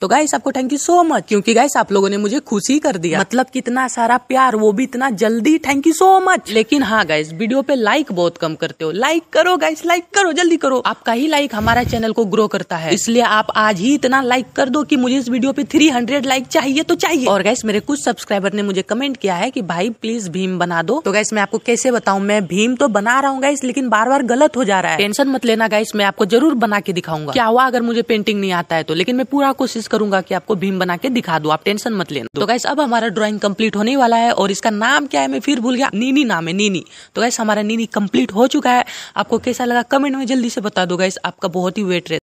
तो गाइस आपको thank you so much क्योंकि गाइस आप लोगों ने मुझे खुशी कर दिया मतलब कितना सारा प्यार वो भी इतना जल्दी थैंक यू सो मच लेकिन हाँ गाइस वीडियो पे लाइक बहुत कम करते हो लाइक करो गाइस लाइक करो जल्दी करो आपका ही लाइक हमारा चैनल को ग्रो करता है इसलिए आप आज ही इतना लाइक कर दो की मुझे इस वीडियो पे थ्री लाइक चाहिए तो चाहिए और गैस मेरे कुछ सब्सक्राइबर ने मुझे कमेंट किया है कि भाई प्लीज भीम बना दो तो गाइस मैं आपको कैसे बताऊँ मैं भीम तो बना रहा हूँ गाइस लेकिन बार बार गलत हो जा रहा है टेंशन मत लेना गाइस मैं आपको जरूर बना के दिखाऊंगा क्या हुआ अगर मुझे पेंटिंग नहीं आता है तो लेकिन मैं पूरा कोशिश करूंगा कि आपको भीम बना के दिखा दो आप टेंशन मत लेना तो गैस अब हमारा ड्रॉइंग कम्प्लीट होने वाला है और इसका नाम क्या है मैं फिर भूल गया नीनी नाम है नीनी तो गैस हमारा नीनी कम्प्लीट हो चुका है आपको कैसा लगा कमेंट में जल्दी से बता दो गैस आपका बहुत ही वेट